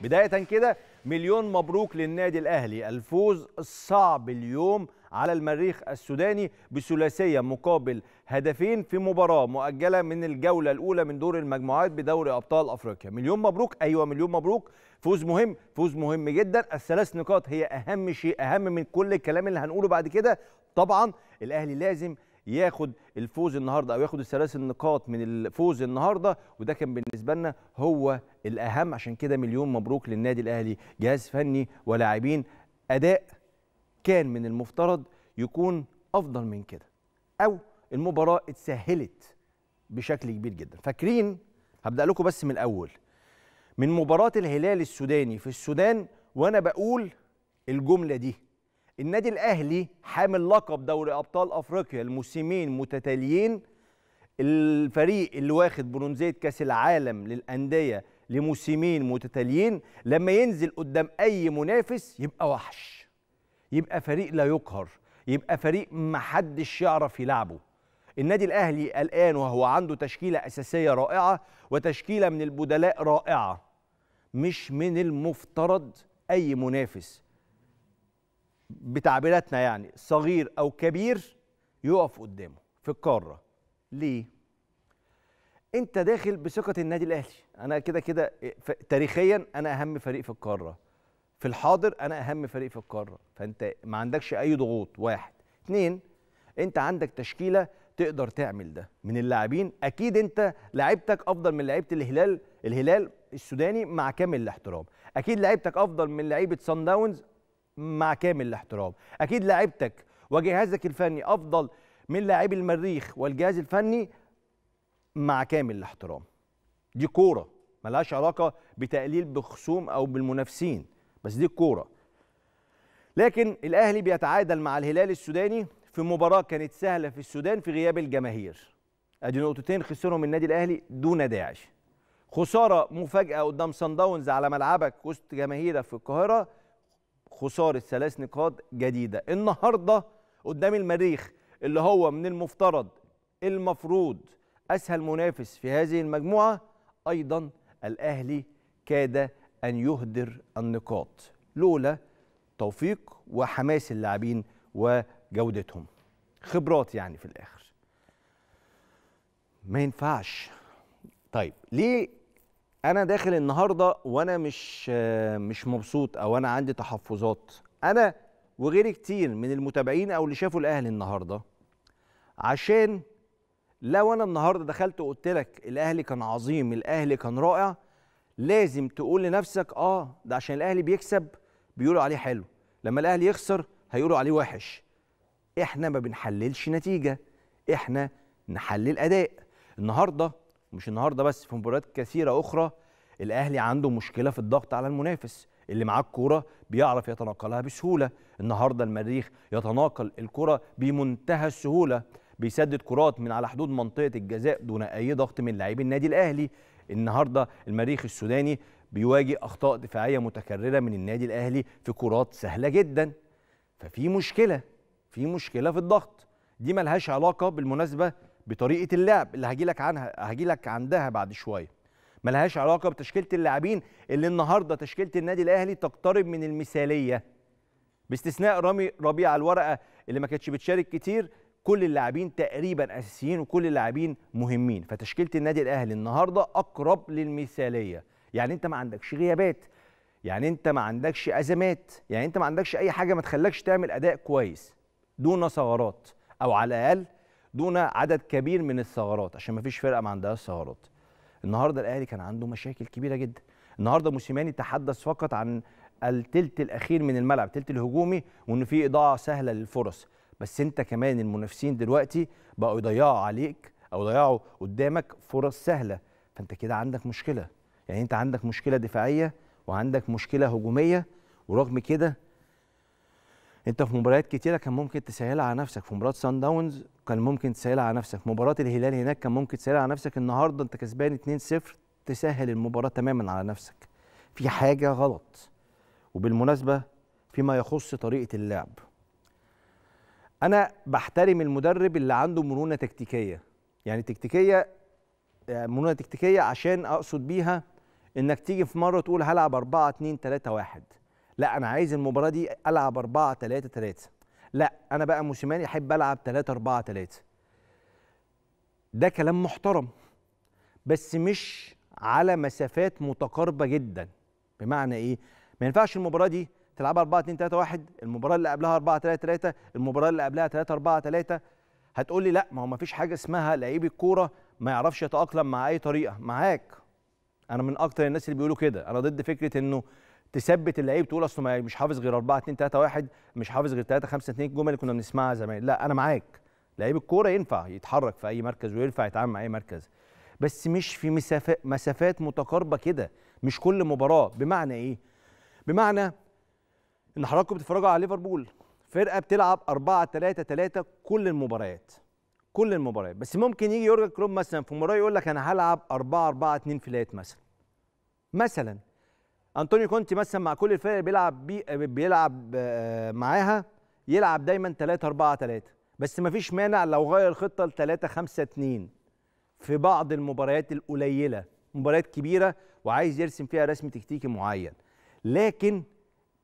بداية كده مليون مبروك للنادي الأهلي الفوز الصعب اليوم على المريخ السوداني بثلاثية مقابل هدفين في مباراة مؤجلة من الجولة الأولى من دور المجموعات بدوري أبطال أفريقيا مليون مبروك أيوة مليون مبروك فوز مهم فوز مهم جدا الثلاث نقاط هي أهم شيء أهم من كل الكلام اللي هنقوله بعد كده طبعا الأهلي لازم ياخد الفوز النهارده او ياخد الثلاث النقاط من الفوز النهارده وده كان بالنسبه لنا هو الاهم عشان كده مليون مبروك للنادي الاهلي جهاز فني ولاعبين اداء كان من المفترض يكون افضل من كده او المباراه اتسهلت بشكل كبير جدا فاكرين هبدا لكم بس من الاول من مباراه الهلال السوداني في السودان وانا بقول الجمله دي النادي الاهلي حامل لقب دوري ابطال افريقيا لموسمين متتاليين الفريق اللي واخد برونزيه كاس العالم للانديه لموسمين متتاليين لما ينزل قدام اي منافس يبقى وحش يبقى فريق لا يقهر يبقى فريق محدش يعرف يلعبه النادي الاهلي الان وهو عنده تشكيله اساسيه رائعه وتشكيله من البدلاء رائعه مش من المفترض اي منافس بتعبيراتنا يعني صغير او كبير يقف قدامه في القاره ليه انت داخل بثقه النادي الاهلي انا كده كده تاريخيا انا اهم فريق في القاره في الحاضر انا اهم فريق في القاره فانت ما عندكش اي ضغوط واحد اتنين انت عندك تشكيله تقدر تعمل ده من اللاعبين اكيد انت لعبتك افضل من لعيبه الهلال الهلال السوداني مع كامل الاحترام اكيد لعبتك افضل من لعيبه سان داونز مع كامل الاحترام اكيد لعبتك وجهازك الفني افضل من لاعبي المريخ والجهاز الفني مع كامل الاحترام دي كوره ملهاش علاقه بتقليل بخصوم او بالمنافسين بس دي الكوره لكن الاهلي بيتعادل مع الهلال السوداني في مباراه كانت سهله في السودان في غياب الجماهير ادي نقطتين خسرهم النادي الاهلي دون داعش خساره مفاجاه قدام سان داونز على ملعبك وسط جماهيرك في القاهره خساره ثلاث نقاط جديده النهارده قدام المريخ اللي هو من المفترض المفروض اسهل منافس في هذه المجموعه ايضا الاهلي كاد ان يهدر النقاط لولا توفيق وحماس اللاعبين وجودتهم خبرات يعني في الاخر ما ينفعش طيب ليه انا داخل النهارده وانا مش مش مبسوط او انا عندي تحفظات انا وغيري كتير من المتابعين او اللي شافوا الاهلي النهارده عشان لو انا النهارده دخلت وقلت لك الاهلي كان عظيم الاهلي كان رائع لازم تقول لنفسك اه ده عشان الاهلي بيكسب بيقولوا عليه حلو لما الاهلي يخسر هيقولوا عليه وحش احنا ما بنحللش نتيجه احنا نحلل اداء النهارده مش النهارده بس في مباريات كثيره اخرى الاهلي عنده مشكله في الضغط على المنافس اللي معاه الكوره بيعرف يتناقلها بسهوله النهارده المريخ يتناقل الكره بمنتهى السهوله بيسدد كرات من على حدود منطقه الجزاء دون اي ضغط من لاعبي النادي الاهلي النهارده المريخ السوداني بيواجه اخطاء دفاعيه متكرره من النادي الاهلي في كرات سهله جدا ففي مشكله في مشكله في الضغط دي ملهاش علاقه بالمناسبه بطريقه اللعب اللي هجي لك عنها هجي لك عندها بعد شويه ملهاش علاقه بتشكيله اللاعبين اللي النهارده تشكيله النادي الاهلي تقترب من المثاليه باستثناء رامي ربيع الورقه اللي ما كانتش بتشارك كتير كل اللاعبين تقريبا اساسيين وكل اللاعبين مهمين فتشكيله النادي الاهلي النهارده اقرب للمثاليه يعني انت ما عندكش غيابات يعني انت ما عندكش ازمات يعني انت ما عندكش اي حاجه ما تخلكش تعمل اداء كويس دون ثغرات او على الاقل دون عدد كبير من الثغرات عشان ما فيش فرقه ما عندهاش ثغرات النهارده الاهلي كان عنده مشاكل كبيره جدا النهارده موسيماني تحدث فقط عن التلت الاخير من الملعب التلت الهجومي وان في اضاعه سهله للفرص بس انت كمان المنافسين دلوقتي بقوا يضيعوا عليك او يضيعوا قدامك فرص سهله فانت كده عندك مشكله يعني انت عندك مشكله دفاعيه وعندك مشكله هجوميه ورغم كده انت في مباريات كتيره كان ممكن تسهلها على نفسك في مباراه سان داونز كان ممكن تسهلها على نفسك مباراه الهلال هناك كان ممكن تسهلها على نفسك النهارده انت كسبان 2-0 تسهل المباراه تماما على نفسك في حاجه غلط وبالمناسبه فيما يخص طريقه اللعب انا بحترم المدرب اللي عنده مرونه تكتيكيه يعني تكتيكيه آه، مرونه تكتيكيه عشان اقصد بيها انك تيجي في مره تقول هلعب 4 2 3 1 لا انا عايز المباراه دي العب 4 3 3 لا انا بقى موسيماني احب العب 3 4 3 ده كلام محترم بس مش على مسافات متقاربه جدا بمعنى ايه ما ينفعش المباراه دي تلعبها 4 2 3 1 المباراه اللي قبلها 4 3 3 المباراه اللي قبلها 3 4 3 هتقول لي لا ما هو ما فيش حاجه اسمها لعيب الكوره ما يعرفش يتاقلم مع اي طريقه معاك انا من اكتر الناس اللي بيقولوا كده انا ضد فكره انه تثبت اللعيب تقول اصله مش حافظ غير 4 2 3 1 مش حافظ غير 3 5 2 الجمل اللي كنا بنسمعها زمان لا انا معاك لعيب الكوره ينفع يتحرك في اي مركز وينفع يتعامل مع اي مركز بس مش في مسافات مسافات متقاربه كده مش كل مباراه بمعنى ايه بمعنى ان حضراتكم بتتفرجوا على ليفربول فرقه بتلعب 4 3 3 كل المباريات كل المباريات بس ممكن يجي يورجن كلوب مثلا في مباراه يقول لك انا هلعب 4 4 2 فلات مثلا مثلا انطونيو كونتي مثلا مع كل الفرق بيلعب بي بيلعب آه، معاها يلعب دايما 3 4 3 بس ما فيش مانع لو غير الخطه ل 3 5 2 في بعض المباريات القليله مباريات كبيره وعايز يرسم فيها رسم تكتيكي معين لكن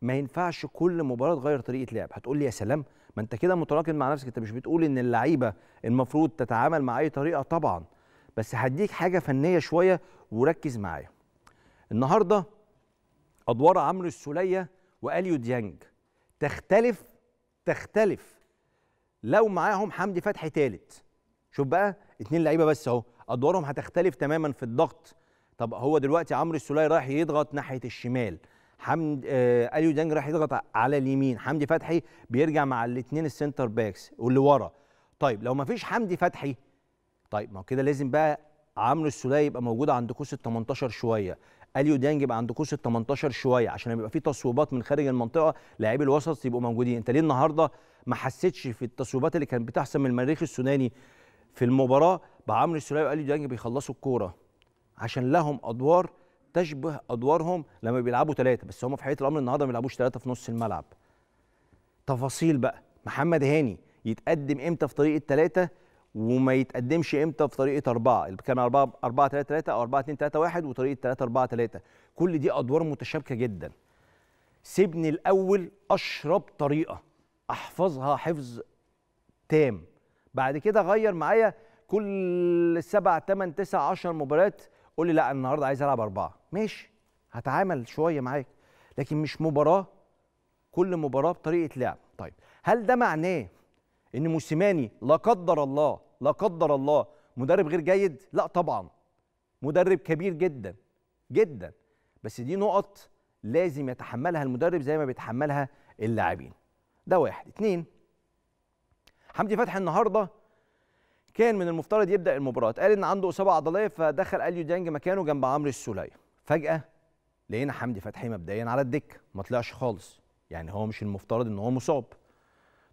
ما ينفعش كل مباراه تغير طريقه لعب هتقول لي يا سلام ما انت كده متراكم مع نفسك انت مش بتقول ان اللعيبه المفروض تتعامل مع اي طريقه طبعا بس هديك حاجه فنيه شويه وركز معايا النهارده أدوار عمرو السولية وأليو ديانج تختلف تختلف لو معاهم حمدي فتحي تالت شوف بقى اتنين لعيبه بس اهو ادوارهم هتختلف تماما في الضغط طب هو دلوقتي عمرو السوليه رايح يضغط ناحيه الشمال حمد آه اليو ديانج رايح يضغط على اليمين حمدي فتحي بيرجع مع الاثنين السنتر باكس واللي ورا طيب لو ما فيش حمدي فتحي طيب ما هو كده لازم بقى عمرو السوليه يبقى موجود عند قوس ال 18 شويه اليو ديانج يبقى عند قوس ال 18 شويه عشان يبقى في تصويبات من خارج المنطقه لاعبي الوسط يبقوا موجودين انت ليه النهارده ما حسيتش في التصويبات اللي كانت بتحصل من المريخ السوداني في المباراه بعمرو السوليه واليو ديانج بيخلصوا الكوره عشان لهم ادوار تشبه ادوارهم لما بيلعبوا ثلاثه بس هم في حقيقه الامر النهارده ما بيلعبوش ثلاثه في نص الملعب تفاصيل بقى محمد هاني يتقدم امتى في طريق الثلاثه وما يتقدمش امتى في طريقه اربعه اللي كان اربعه اربعه ثلاثه ثلاثه او اربعه اثنين ثلاثه واحد وطريقه ثلاثه اربعه ثلاثه كل دي ادوار متشابكه جدا سيبني الاول اشرب طريقه احفظها حفظ تام بعد كده غير معايا كل سبع ثمان تسع عشر مباريات قول لي لا النهارده عايز العب اربعه ماشي هتعامل شويه معاك لكن مش مباراه كل مباراه بطريقه لعب طيب هل ده معناه ان موسيماني لا قدر الله لا قدر الله مدرب غير جيد لا طبعا مدرب كبير جدا جدا بس دي نقط لازم يتحملها المدرب زي ما بيتحملها اللاعبين ده واحد اتنين حمدي فتحي النهارده كان من المفترض يبدا المباراه قال ان عنده اصابه عضليه فدخل اليو ديانج مكانه جنب عمرو السوليه فجاه لقينا حمدي فتحي مبدئيا على الدكه ما طلعش خالص يعني هو مش المفترض ان هو مصاب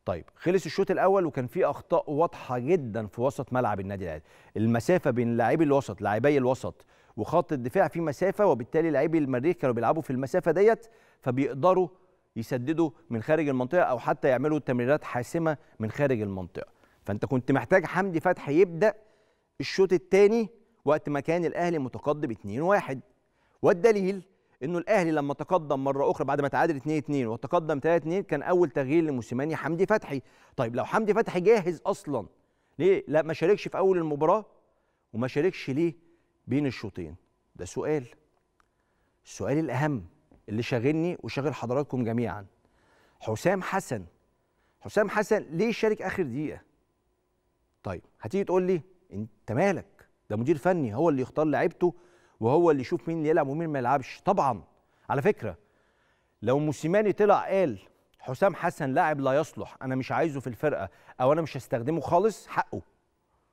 طيب خلص الشوط الاول وكان في اخطاء واضحه جدا في وسط ملعب النادي الاهلي المسافه بين لاعبي الوسط لاعبي الوسط وخط الدفاع في مسافه وبالتالي لاعبي المريخ كانوا بيلعبوا في المسافه ديت فبيقدروا يسددوا من خارج المنطقه او حتى يعملوا تمريرات حاسمه من خارج المنطقه فانت كنت محتاج حمدي فتحي يبدا الشوط الثاني وقت ما كان الاهلي متقدم 2-1 والدليل انه الاهلي لما تقدم مره اخرى بعد ما تعادل 2 2 وتقدم 3 2 كان اول تغيير لموسيماني حمدي فتحي طيب لو حمدي فتحي جاهز اصلا ليه لا ما شاركش في اول المباراه وما شاركش ليه بين الشوطين ده سؤال السؤال الاهم اللي شاغلني وشاغل حضراتكم جميعا حسام حسن حسام حسن ليه شارك اخر دقيقه طيب هتيجي تقول لي انت مالك ده مدير فني هو اللي يختار لعيبته وهو اللي يشوف مين اللي يلعب ومين ما يلعبش طبعا على فكره لو موسيماني طلع قال حسام حسن لاعب لا يصلح انا مش عايزه في الفرقه او انا مش هستخدمه خالص حقه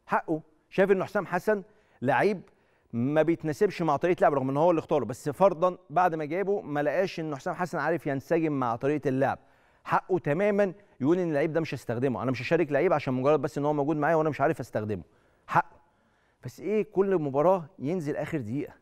حقه شايف ان حسام حسن لعيب ما بيتناسبش مع طريقه لعب رغم ان هو اللي اختاره بس فرضا بعد ما جابه ما لقاش ان حسام حسن عارف ينسجم مع طريقه اللعب حقه تماما يقول ان اللعيب ده مش هستخدمه انا مش هشارك لعيب عشان مجرد بس ان هو موجود معايا وانا مش عارف استخدمه بس ايه كل مباراه ينزل اخر دقيقه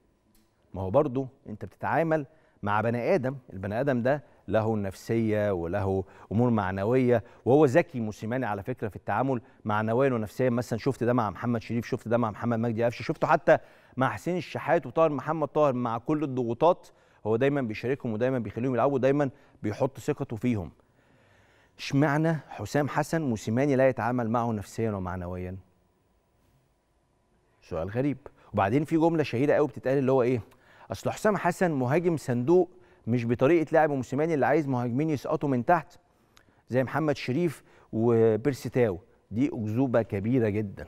ما هو برضه انت بتتعامل مع بني ادم البني ادم ده له نفسيه وله امور معنويه وهو ذكي موسيماني على فكره في التعامل معنويا ونفسيا مثلا شفت ده مع محمد شريف شفت ده مع محمد مجدي قفشه شفته حتى مع حسين الشحات وطاهر محمد طاهر مع كل الضغوطات هو دايما بيشاركهم ودايما بيخليهم يلعبوا ودايما بيحط ثقته فيهم اشمعنى حسام حسن موسيماني لا يتعامل معه نفسيا ومعنويا سؤال غريب وبعدين في جمله شهيره قوي بتتقال اللي هو ايه اصل حسام حسن مهاجم صندوق مش بطريقه لاعب موسيماني اللي عايز مهاجمين يسقطوا من تحت زي محمد شريف وبيرسيتاو دي اكذوبه كبيره جدا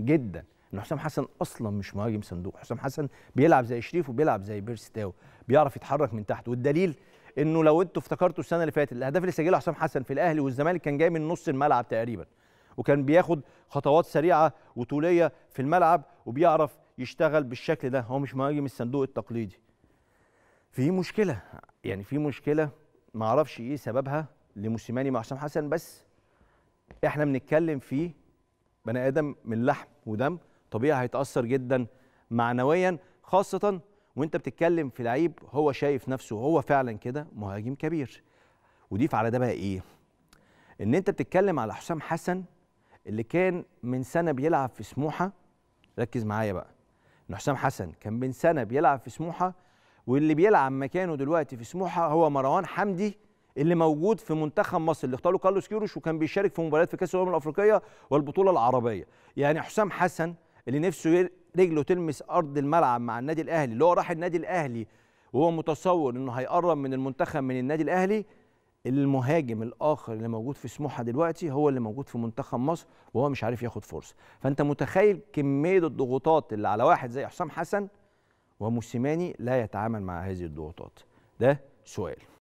جدا ان حسام حسن اصلا مش مهاجم صندوق حسام حسن بيلعب زي شريف وبيلعب زي بيرسيتاو بيعرف يتحرك من تحت والدليل انه لو انتوا افتكرتوا السنه اللي فاتت الاهداف اللي سجلها حسام حسن في الاهلي والزمالك كان جاي من نص الملعب تقريبا وكان بياخد خطوات سريعه وطوليه في الملعب وبيعرف يشتغل بالشكل ده هو مش مهاجم الصندوق التقليدي في مشكله يعني في مشكله ما اعرفش ايه سببها لموسيماني مع حسام حسن بس احنا بنتكلم في بني ادم من لحم ودم طبيعي هيتاثر جدا معنويا خاصه وانت بتتكلم في لعيب هو شايف نفسه هو فعلا كده مهاجم كبير وضيف على ده بقى ايه ان انت بتتكلم على حسام حسن اللي كان من سنه بيلعب في سموحه ركز معايا بقى ان حسام حسن كان من سنه بيلعب في سموحه واللي بيلعب مكانه دلوقتي في سموحه هو مروان حمدي اللي موجود في منتخب مصر اللي اختاره كارلوس كيروش وكان بيشارك في مباريات في كاس الامم الافريقيه والبطوله العربيه يعني حسام حسن اللي نفسه رجله تلمس ارض الملعب مع النادي الاهلي اللي هو راح النادي الاهلي وهو متصور انه هيقرب من المنتخب من النادي الاهلي المهاجم الاخر اللي موجود في سموحه دلوقتي هو اللي موجود في منتخب مصر وهو مش عارف ياخد فرصه فانت متخيل كميه الضغوطات اللي على واحد زي حسام حسن وموسيماني لا يتعامل مع هذه الضغوطات ده سؤال